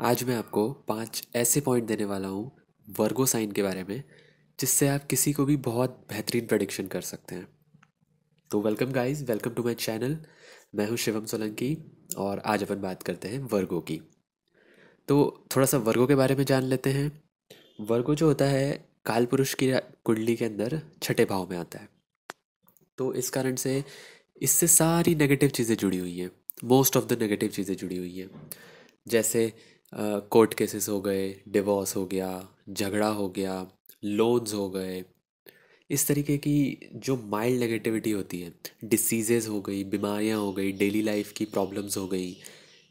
आज मैं आपको पांच ऐसे पॉइंट देने वाला हूँ वर्गो साइन के बारे में जिससे आप किसी को भी बहुत बेहतरीन प्रडिक्शन कर सकते हैं तो welcome guys welcome to my channel मैं हूँ शिवम सोलंकी और आज अपन बात करते हैं वर्गो की तो थोड़ा सा वर्गो के बारे में जान लेते हैं वर्गो जो होता है काल पुरुष की कुंडली के अंदर छठे भाव में आता है तो इस कारण से इससे सारी नेगेटिव चीज़ें जुड़ी हुई हैं मोस्ट ऑफ द नेगेटिव चीज़ें जुड़ी हुई हैं जैसे कोर्ट केसेस हो गए डिवोर्स हो गया झगड़ा हो गया लोन्स हो गए इस तरीके की जो माइल्ड नेगेटिविटी होती है डिसीजेज हो गई बीमारियां हो गई डेली लाइफ की प्रॉब्लम्स हो गई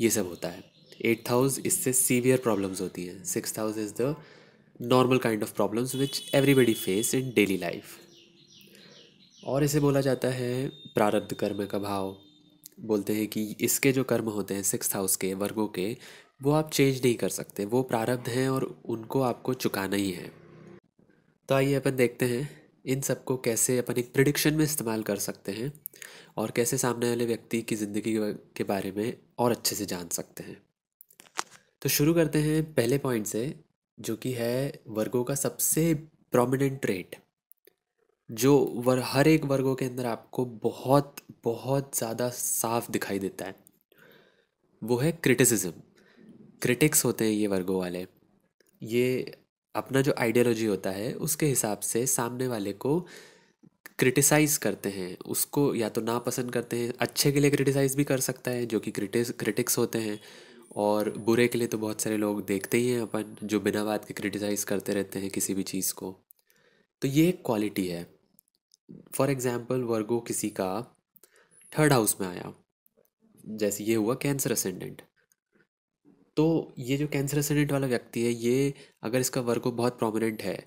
ये सब होता है एट्थ हाउस इससे सीवियर प्रॉब्लम्स होती हैं six house is the normal kind of problems which everybody face in daily life और इसे बोला जाता है प्रारब्ध कर्म का भाव बोलते हैं कि इसके जो कर्म होते हैं सिक्स हाउस के वर्गों के वो आप चेंज नहीं कर सकते वो प्रारब्ध हैं और उनको आपको चुकाना ही है तो आइए अपन देखते हैं इन सबको कैसे अपन एक प्रिडिक्शन में इस्तेमाल कर सकते हैं और कैसे सामने वाले व्यक्ति की ज़िंदगी के बारे में और अच्छे से जान सकते हैं तो शुरू करते हैं पहले पॉइंट से जो कि है वर्गों का सबसे प्रोमिनेंट ट्रेट जो वर हर एक वर्गों के अंदर आपको बहुत बहुत ज़्यादा साफ दिखाई देता है वो है क्रिटिसिज्म क्रिटिक्स होते हैं ये वर्गों वाले ये अपना जो आइडियोलॉजी होता है उसके हिसाब से सामने वाले को क्रिटिसाइज़ करते हैं उसको या तो नापसंद करते हैं अच्छे के लिए क्रिटिसाइज़ भी कर सकता है जो कि क्रिटिस क्रिटिक्स होते हैं और बुरे के लिए तो बहुत सारे लोग देखते ही हैं अपन जो बिना बात के क्रिटिसाइज़ करते रहते हैं किसी भी चीज़ को तो ये एक क्वालिटी है फॉर एग्ज़ाम्पल वर्गो किसी का थर्ड हाउस में आया जैसे ये हुआ कैंसर असेंडेंट तो ये जो कैंसर असेंडेंट वाला व्यक्ति है ये अगर इसका वर्गो बहुत प्रोमिनेंट है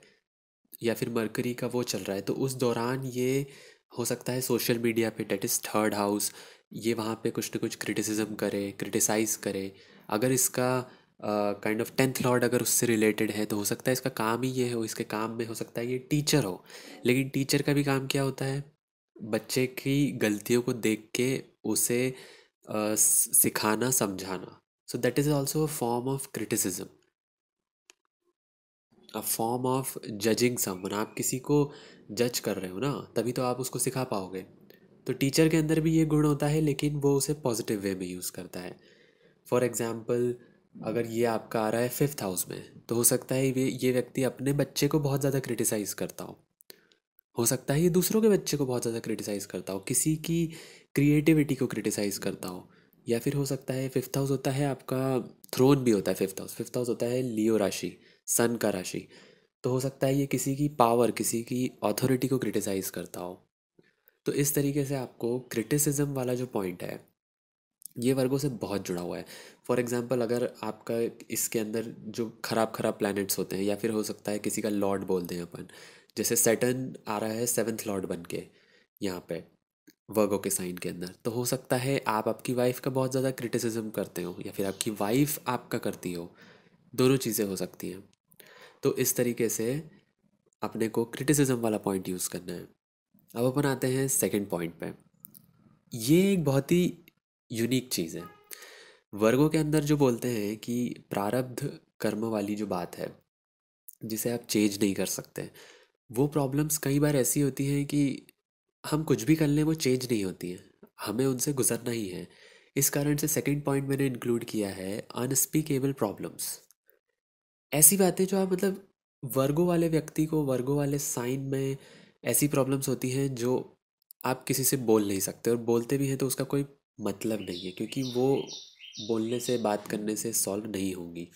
या फिर मरकरी का वो चल रहा है तो उस दौरान ये हो सकता है सोशल मीडिया पे डेट इज़ थर्ड हाउस ये वहाँ पे कुछ ना कुछ क्रिटिसिज्म करे क्रिटिसाइज करे अगर इसका काइंड ऑफ टेंथ लॉर्ड अगर उससे रिलेटेड है तो हो सकता है इसका काम ही ये हो इसके काम में हो सकता है ये टीचर हो लेकिन टीचर का भी काम क्या होता है बच्चे की गलतियों को देख के उसे uh, सिखाना समझाना So that is also a form of criticism. A form of judging someone आप किसी को जज कर रहे हो ना तभी तो आप उसको सिखा पाओगे तो टीचर के अंदर भी ये गुण होता है लेकिन वो उसे पॉजिटिव वे में यूज़ करता है फॉर एग्ज़ाम्पल अगर ये आपका आ रहा है फिफ्थ हाउस में तो हो सकता है ये ये व्यक्ति अपने बच्चे को बहुत ज़्यादा क्रिटिसाइज़ करता हो हो सकता है ये दूसरों के बच्चे को बहुत ज़्यादा क्रिटिसाइज़ करता हो किसी की क्रिएटिविटी को क्रिटिसाइज़ करता हो या फिर हो सकता है फिफ्थ हाउस होता है आपका थ्रोन भी होता है फिफ्थ हाउस फिफ्थ हाउस होता है लियो राशि सन का राशि तो हो सकता है ये किसी की पावर किसी की अथॉरिटी को क्रिटिसाइज़ करता हो तो इस तरीके से आपको क्रिटिसिज्म वाला जो पॉइंट है ये वर्गों से बहुत जुड़ा हुआ है फॉर एग्ज़ाम्पल अगर आपका इसके अंदर जो ख़राब ख़राब प्लैनेट्स होते हैं या फिर हो सकता है किसी का लॉर्ड बोलते हैं अपन जैसे सेटन आ रहा है सेवन्थ लॉर्ड बन के यहाँ पे वर्गों के साइन के अंदर तो हो सकता है आप आपकी वाइफ का बहुत ज़्यादा क्रिटिसिज्म करते हो या फिर आपकी वाइफ आपका करती हो दोनों चीज़ें हो सकती हैं तो इस तरीके से अपने को क्रिटिसिज्म वाला पॉइंट यूज़ करना है अब अपन आते हैं सेकंड पॉइंट पे ये एक बहुत ही यूनिक चीज़ है वर्गों के अंदर जो बोलते हैं कि प्रारब्ध कर्म वाली जो बात है जिसे आप चेंज नहीं कर सकते वो प्रॉब्लम्स कई बार ऐसी होती हैं कि हम कुछ भी कर लें वो चेंज नहीं होती हैं हमें उनसे गुजरना ही है इस कारण से सेकंड पॉइंट मैंने इंक्लूड किया है अनस्पीकेबल प्रॉब्लम्स ऐसी बातें जो आप मतलब वर्गों वाले व्यक्ति को वर्गों वाले साइन में ऐसी प्रॉब्लम्स होती हैं जो आप किसी से बोल नहीं सकते और बोलते भी हैं तो उसका कोई मतलब नहीं है क्योंकि वो बोलने से बात करने से सॉल्व नहीं होंगी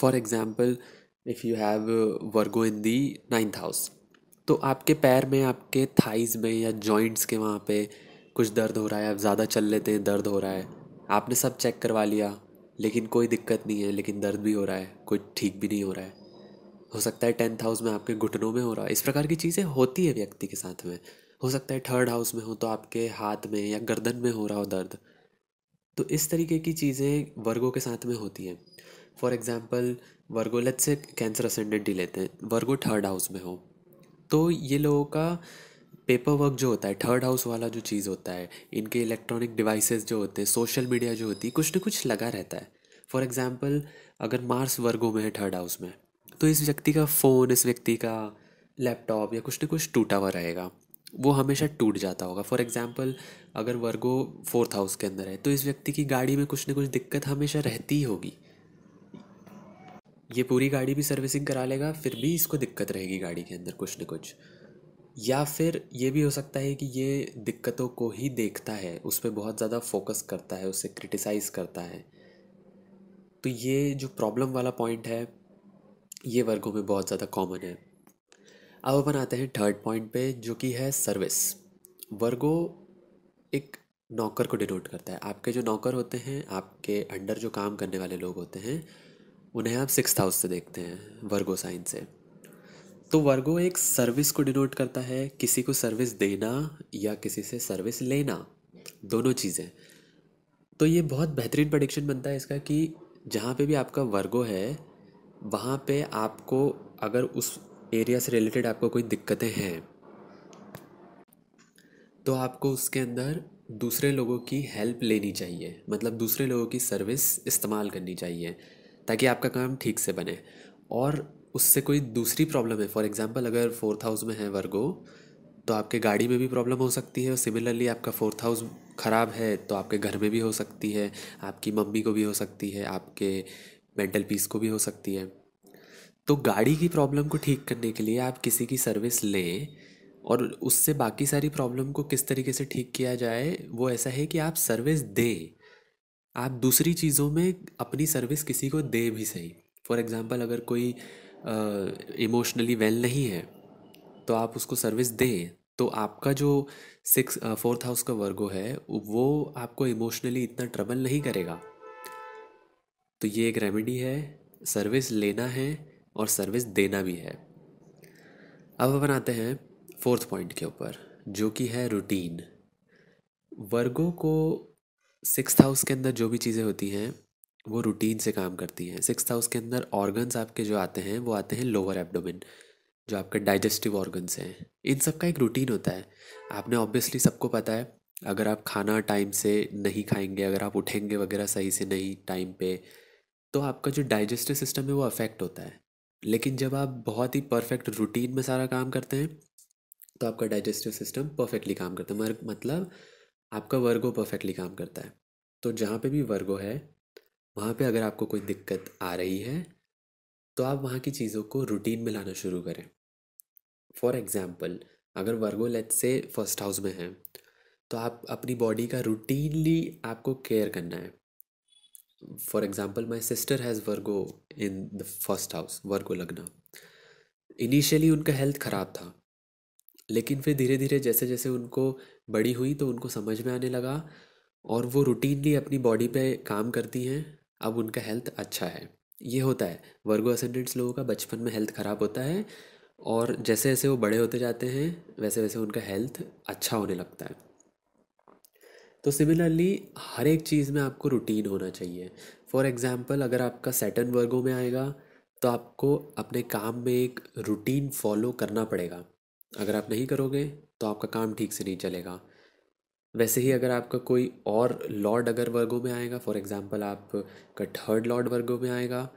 for example if you have Virgo in the ninth house तो आपके पैर में आपके थाइज़ में या जॉइंट्स के वहाँ पे कुछ दर्द हो रहा है आप ज़्यादा चल लेते हैं दर्द हो रहा है आपने सब चेक करवा लिया लेकिन कोई दिक्कत नहीं है लेकिन दर्द भी हो रहा है कोई ठीक भी नहीं हो रहा है हो सकता है टेंथ हाउस में आपके घुटनों में हो रहा है इस प्रकार की चीज़ें होती है व्यक्ति के साथ में हो सकता है थर्ड हाउस में हो तो आपके हाथ में या गर्दन में हो रहा हो दर्द तो इस तरीके की चीज़ें वर्गों के साथ में होती हैं for example Virgo let say cancer ascendant ही लेते हैं वर्गो थर्ड हाउस में हो तो ये लोगों का पेपर वर्क जो होता है थर्ड हाउस वाला जो चीज़ होता है इनके इलेक्ट्रॉनिक डिवाइसेस जो होते हैं सोशल मीडिया जो होती है कुछ ना कुछ लगा रहता है फॉर एग्ज़ाम्पल अगर मार्स वर्गों में है थर्ड हाउस में तो इस व्यक्ति का फ़ोन इस व्यक्ति का लैपटॉप या कुछ ना कुछ टूटा हुआ रहेगा वो हमेशा टूट जाता होगा फॉर एग्ज़ाम्पल अगर वर्गो फोर्थ हाउस के अंदर है तो इस व्यक्ति की गाड़ी में कुछ ना कुछ दिक्कत हमेशा रहती होगी ये पूरी गाड़ी भी सर्विसिंग करा लेगा फिर भी इसको दिक्कत रहेगी गाड़ी के अंदर कुछ न कुछ या फिर ये भी हो सकता है कि ये दिक्कतों को ही देखता है उस पर बहुत ज़्यादा फोकस करता है उसे क्रिटिसाइज़ करता है तो ये जो प्रॉब्लम वाला पॉइंट है ये वर्गों में बहुत ज़्यादा कॉमन है अब अपन आते हैं थर्ड पॉइंट पे जो कि है सर्विस वर्गो एक नौकर को डिनोट करता है आपके जो नौकर होते हैं आपके अंडर जो काम करने वाले लोग होते हैं उन्हें आप सिक्स हाउस से देखते हैं वर्गो साइन से तो वर्गो एक सर्विस को डिनोट करता है किसी को सर्विस देना या किसी से सर्विस लेना दोनों चीज़ें तो ये बहुत बेहतरीन प्रडिक्शन बनता है इसका कि जहाँ पे भी आपका वर्गो है वहाँ पे आपको अगर उस एरिया से रिलेटेड आपको कोई दिक्कतें हैं तो आपको उसके अंदर दूसरे लोगों की हेल्प लेनी चाहिए मतलब दूसरे लोगों की सर्विस इस्तेमाल करनी चाहिए ताकि आपका काम ठीक से बने और उससे कोई दूसरी प्रॉब्लम है फॉर एग्ज़ाम्पल अगर फोर्थ हाउस में है वर्गो तो आपके गाड़ी में भी प्रॉब्लम हो सकती है और सिमिलरली आपका फोर्थ हाउस ख़राब है तो आपके घर में भी हो सकती है आपकी मम्मी को भी हो सकती है आपके मेंटल पीस को भी हो सकती है तो गाड़ी की प्रॉब्लम को ठीक करने के लिए आप किसी की सर्विस लें और उससे बाकी सारी प्रॉब्लम को किस तरीके से ठीक किया जाए वो ऐसा है कि आप सर्विस दें आप दूसरी चीज़ों में अपनी सर्विस किसी को दे भी सही फॉर एग्ज़ाम्पल अगर कोई इमोशनली वेल well नहीं है तो आप उसको सर्विस दें तो आपका जो सिक्स फोर्थ हाउस का वर्गो है वो आपको इमोशनली इतना ट्रबल नहीं करेगा तो ये एक रेमेडी है सर्विस लेना है और सर्विस देना भी है अब अपन आते हैं फोर्थ पॉइंट के ऊपर जो कि है रूटीन वर्गों को सिक्स हाउस के अंदर जो भी चीज़ें होती हैं वो रूटीन से काम करती हैं सिक्स हाउस के अंदर ऑर्गन्स आपके जो आते हैं वो आते हैं लोअर एबडोमिन जो आपके डाइजेस्टिव ऑर्गन्स हैं इन सब का एक रूटीन होता है आपने ऑब्वियसली सबको पता है अगर आप खाना टाइम से नहीं खाएंगे अगर आप उठेंगे वगैरह सही से नहीं टाइम पे तो आपका जो डाइजेस्टिव सिस्टम है वो अफेक्ट होता है लेकिन जब आप बहुत ही परफेक्ट रूटीन में सारा काम करते हैं तो आपका डाइजेस्टिव सिस्टम परफेक्टली काम करता है मतलब आपका वर्गो परफेक्टली काम करता है तो जहाँ पे भी वर्गो है वहाँ पे अगर आपको कोई दिक्कत आ रही है तो आप वहाँ की चीज़ों को रूटीन में लाना शुरू करें फॉर एग्ज़ाम्पल अगर Virgo let say first house में है तो आप अपनी बॉडी का रूटीनली आपको केयर करना है for example my sister has Virgo in the first house Virgo लगना इनिशियली उनका हेल्थ ख़राब था लेकिन फिर धीरे धीरे जैसे जैसे उनको बड़ी हुई तो उनको समझ में आने लगा और वो रूटीनली अपनी बॉडी पे काम करती हैं अब उनका हेल्थ अच्छा है ये होता है वर्गो असेंडेंट्स लोगों का बचपन में हेल्थ ख़राब होता है और जैसे जैसे वो बड़े होते जाते हैं वैसे वैसे उनका हेल्थ अच्छा होने लगता है तो सिमिलरली हर एक चीज़ में आपको रूटीन होना चाहिए फॉर एग्ज़ाम्पल अगर आपका सेटन वर्गों में आएगा तो आपको अपने काम में एक रूटीन फॉलो करना पड़ेगा अगर आप नहीं करोगे तो आपका काम ठीक से नहीं चलेगा वैसे ही अगर आपका कोई और लॉर्ड अगर वर्गों में आएगा फॉर एग्ज़ाम्पल आपका थर्ड लॉर्ड वर्गों में आएगा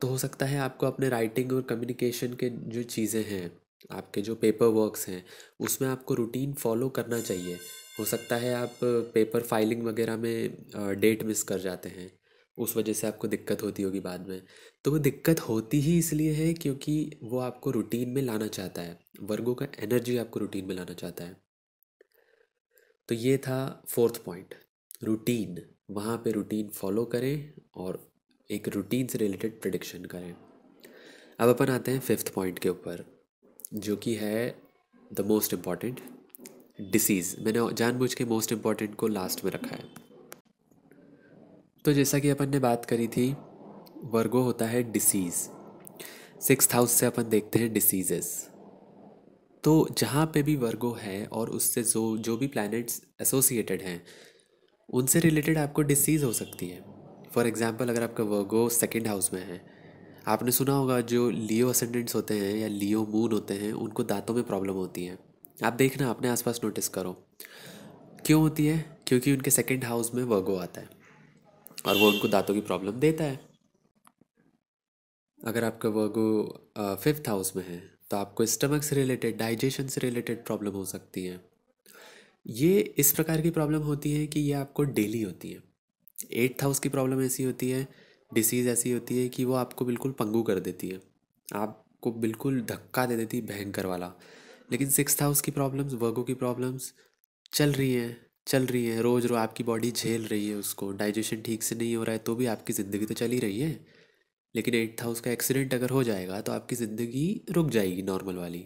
तो हो सकता है आपको अपने राइटिंग और कम्युनिकेशन के जो चीज़ें हैं आपके जो पेपर वर्क्स हैं उसमें आपको रूटीन फॉलो करना चाहिए हो सकता है आप पेपर फाइलिंग वगैरह में डेट मिस कर जाते हैं उस वजह से आपको दिक्कत होती होगी बाद में तो वो दिक्कत होती ही इसलिए है क्योंकि वो आपको रूटीन में लाना चाहता है वर्गों का एनर्जी आपको रूटीन में लाना चाहता है तो ये था फोर्थ पॉइंट रूटीन वहाँ पे रूटीन फॉलो करें और एक रूटीन से रिलेटेड प्रडिक्शन करें अब अपन आते हैं फिफ्थ पॉइंट के ऊपर जो कि है द मोस्ट इम्पॉर्टेंट डिसीज़ मैंने जानबूझ के मोस्ट इम्पॉर्टेंट को लास्ट में रखा है तो जैसा कि अपन ने बात करी थी वर्गो होता है डिसीज़ सिक्स हाउस से अपन देखते हैं डिसीजेस तो जहाँ पे भी वर्गो है और उससे जो जो भी प्लैनेट्स एसोसिएटेड हैं उनसे रिलेटेड आपको डिसीज़ हो सकती है फॉर एग्ज़ाम्पल अगर आपका वर्गो सेकेंड हाउस में है आपने सुना होगा जो लियो असेंडेंट्स होते हैं या लियो मून होते हैं उनको दांतों में प्रॉब्लम होती है आप देखना अपने आसपास नोटिस करो क्यों होती है क्योंकि उनके सेकेंड हाउस में वर्गो आता है और वो उनको दांतों की प्रॉब्लम देता है अगर आपका वर्गो फिफ्थ हाउस में है तो आपको स्टमक से रिलेटेड डाइजेशन से रिलेटेड प्रॉब्लम हो सकती है ये इस प्रकार की प्रॉब्लम होती है कि ये आपको डेली होती है एट्थ हाउस की प्रॉब्लम ऐसी होती है डिसीज़ ऐसी होती है कि वो आपको बिल्कुल पंगू कर देती है आपको बिल्कुल धक्का दे देती है भयंकर वाला लेकिन सिक्स हाउस की प्रॉब्लम्स वर्गों की प्रॉब्लम्स चल रही हैं चल रही है रोज़ रोज़ आपकी बॉडी झेल रही है उसको डाइजेशन ठीक से नहीं हो रहा है तो भी आपकी ज़िंदगी तो चल ही रही है लेकिन एट्थ हाउस का एक्सीडेंट अगर हो जाएगा तो आपकी ज़िंदगी रुक जाएगी नॉर्मल वाली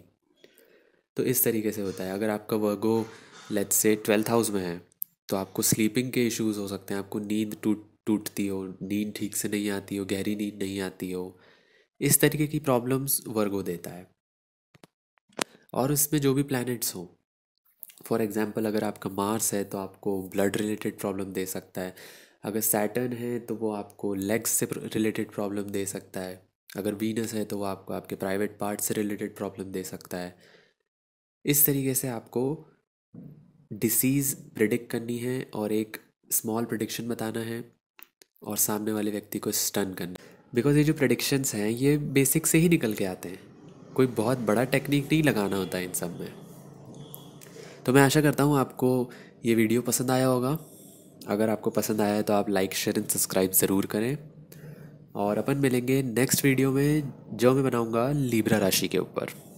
तो इस तरीके से होता है अगर आपका Virgo let's say twelfth house में है तो आपको स्लीपिंग के इश्यूज हो सकते हैं आपको नींद टूट टूटती हो नींद ठीक से नहीं आती हो गहरी नींद नहीं आती हो इस तरीके की प्रॉब्लम्स वर्गो देता है और इसमें जो भी प्लैनेट्स हों फॉर एग्ज़ाम्पल अगर आपका मार्स है तो आपको ब्लड रिलेटेड प्रॉब्लम दे सकता है अगर सैटर्न है तो वो आपको लेग्स से रिलेटेड प्रॉब्लम दे सकता है अगर वीनस है तो वो आपको आपके प्राइवेट पार्ट से रिलेटेड प्रॉब्लम दे सकता है इस तरीके से आपको डिसीज़ प्रिडिक्ट करनी है और एक स्मॉल प्रडिक्शन बताना है और सामने वाले व्यक्ति को स्टन करना बिकॉज ये जो प्रडिक्शंस हैं ये बेसिक से ही निकल के आते हैं कोई बहुत बड़ा टेक्निक नहीं लगाना होता है इन सब में तो मैं आशा करता हूँ आपको ये वीडियो पसंद आया होगा अगर आपको पसंद आया है तो आप लाइक शेयर एंड सब्सक्राइब ज़रूर करें और अपन मिलेंगे नेक्स्ट वीडियो में जो मैं बनाऊँगा लीब्रा राशि के ऊपर